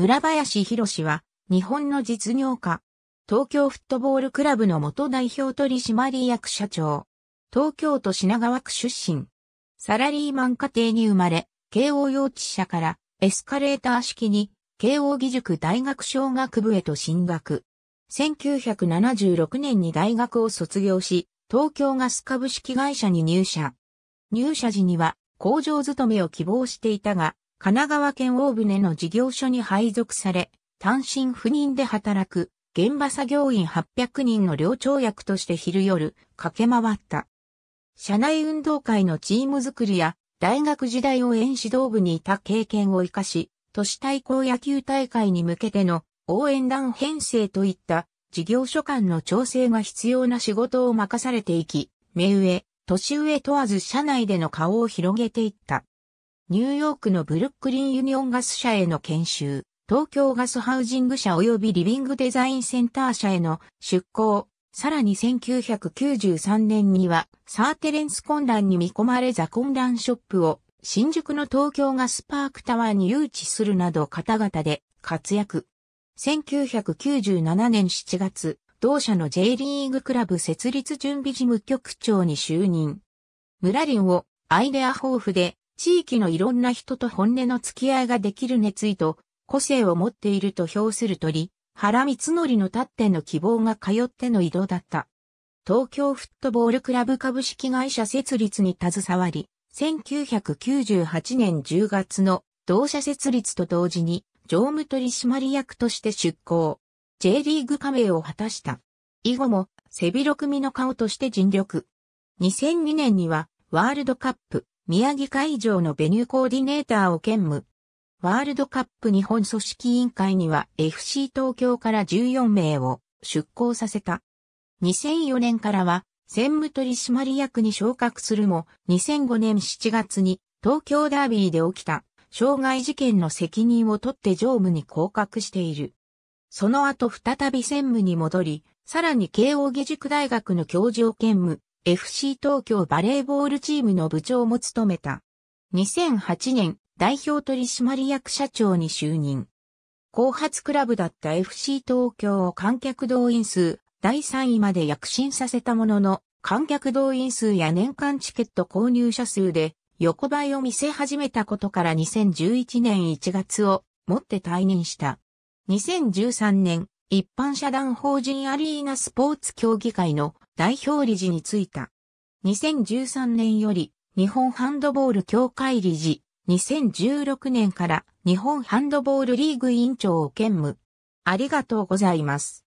村林博は、日本の実業家。東京フットボールクラブの元代表取締役社長。東京都品川区出身。サラリーマン家庭に生まれ、慶応幼稚舎からエスカレーター式に、慶応義塾大学小学部へと進学。1976年に大学を卒業し、東京ガス株式会社に入社。入社時には工場勤めを希望していたが、神奈川県大船の事業所に配属され、単身赴任で働く、現場作業員800人の寮長役として昼夜、駆け回った。社内運動会のチーム作りや、大学時代応援指導部にいた経験を活かし、都市対抗野球大会に向けての応援団編成といった事業所間の調整が必要な仕事を任されていき、目上、年上問わず社内での顔を広げていった。ニューヨークのブルックリンユニオンガス社への研修、東京ガスハウジング社及びリビングデザインセンター社への出向、さらに1993年には、サーテレンス混乱に見込まれザ混乱ショップを新宿の東京ガスパークタワーに誘致するなど方々で活躍。1997年7月、同社の J リーグクラブ設立準備事務局長に就任。ムラリンをアイデア豊富で地域のいろんな人と本音の付き合いができる熱意と個性を持っていると評する鳥、原光則のたっての希望が通っての移動だった。東京フットボールクラブ株式会社設立に携わり、1998年10月の同社設立と同時に常務取締役として出向。J リーグ加盟を果たした。以後も背広組の顔として尽力。2002年にはワールドカップ宮城会場のベニューコーディネーターを兼務。ワールドカップ日本組織委員会には FC 東京から14名を出向させた。2004年からは専務取締役に昇格するも2005年7月に東京ダービーで起きた障害事件の責任を取って常務に降格している。その後再び専務に戻り、さらに慶応義塾大学の教授を兼務、FC 東京バレーボールチームの部長も務めた。2008年、代表取締役社長に就任。後発クラブだった FC 東京を観客動員数第3位まで躍進させたものの、観客動員数や年間チケット購入者数で横ばいを見せ始めたことから2011年1月をもって退任した。2013年、一般社団法人アリーナスポーツ協議会の代表理事に就いた。2013年より日本ハンドボール協会理事、2016年から日本ハンドボールリーグ委員長を兼務。ありがとうございます。